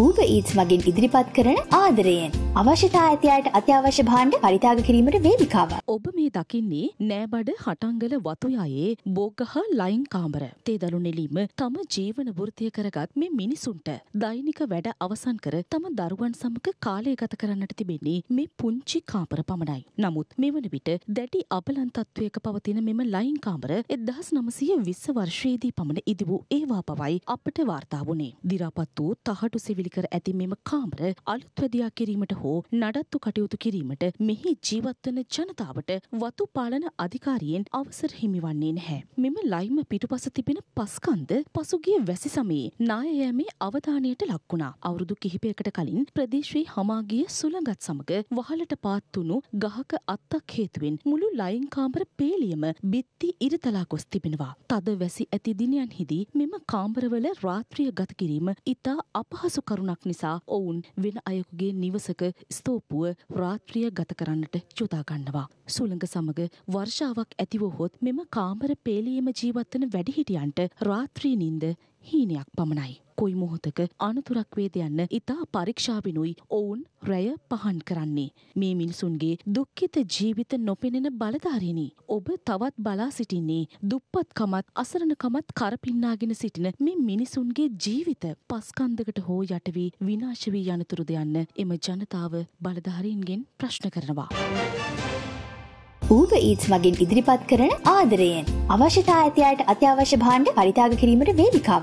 ඌබ ඊත්ස් මගින් ඉදිරිපත් කරන ආදරයෙන් අවශ්‍යතා ඇතියට අත්‍යවශ්‍ය භාණ්ඩ පරිතාග කිරීමට වේදිකාව. ඔබ මේ දකින්නේ නෑබඩ හටංගල වතුයායේ බෝගහ ලයින් කාමර. තේදලු නෙලීම තම ජීවන වෘතිය කරගත් මේ මිනිසුන්ට දෛනික වැඩ අවසන් කර තම දරුවන් සමග කාලය ගත කරන්නට තිබෙන්නේ මේ පුංචි කාමර පමණයි. නමුත් මෙවන විට දැඩි අබලන්තත්වයක පවතින මෙම ලයින් කාමර එදහස් නමසය විස්ස වර්ශයේදී පමණ ඉදි වූ ඒවා පවයි අපට වාර්තා වුණේ. දිරාපත් වූ තහටු සිවිල් පැහැදිලි කර ඇති මෙම කාමර අලුත්වැදයා කිරීමට හෝ නඩත්තු කටයුතු කිරීමට මෙහි ජීවත්වන ජනතාවට වතු පාලන අධිකාරියෙන් අවසර හිමිවන්නේ නැහැ. මෙම ලයිම පිටුපස තිබෙන පස්කන්ද පසුගිය වැසි සමයේ නායයෑමේ අවධානයට ලක්වුණා. අවුරුදු කිහිපයකට කලින් ප්‍රදේශයේ හමාගිය සුළඟත් සමග වහලට පාත්තුණු ගහක අත්තක් හේතුවෙන් මුළු ලයින් කාමර පේලියම බිත්ති ඉරිතලා ගොස් තිබෙනවා. තද වැසි ඇති දිනයන්හිදී මෙම කාමරවල රාත්‍රිය ගත කිරීම ඉතා අපහසු කරුණක් නිසා ඔවුන් වෙන අයෙකුගේ නිවසක ස්තූපුව රාත්‍රිය ගත කරන්නට යොදා ගන්නවා. සුළඟ සමග වර්ෂාවක් ඇතිවහොත් මෙම කාමර පේලියම ජීවත්වන වැඩිහිටියන්ට රාත්‍රී නින්ද හීනයක් පමණයි. කොයි මොහොතක අනතුරක් වේද යන්න ඉතා පරීක්ෂාවෙනුයි ඔවුන් රැය පහන් කරන්නේ. මේ මිනිසුන්ගේ දුක්ඛිත ජීවිත නොපෙනෙන බලධාරිනි. ඔබ තවත් බලා සිටින්නේ දුප්පත්කමත් අසරණකමත් කරපින්නාගෙන සිටින මේ මිනිසුන්ගේ ජීවිත පස්කන්දකට හෝ යට වී විනාශ වී යනතුරුද යන්න එම ජනතාව බලධාරීන්ගෙන් ප්‍රශ්න කරනවා. ඌබ ඊත්ස් මගින් ඉදිරිපත් කරන ආදරයෙන් අවශ්‍යතා ඇතියට අත්‍යවශ්‍ය භාණ්ඩ පරිතාග කිරීමට වේදිකාව.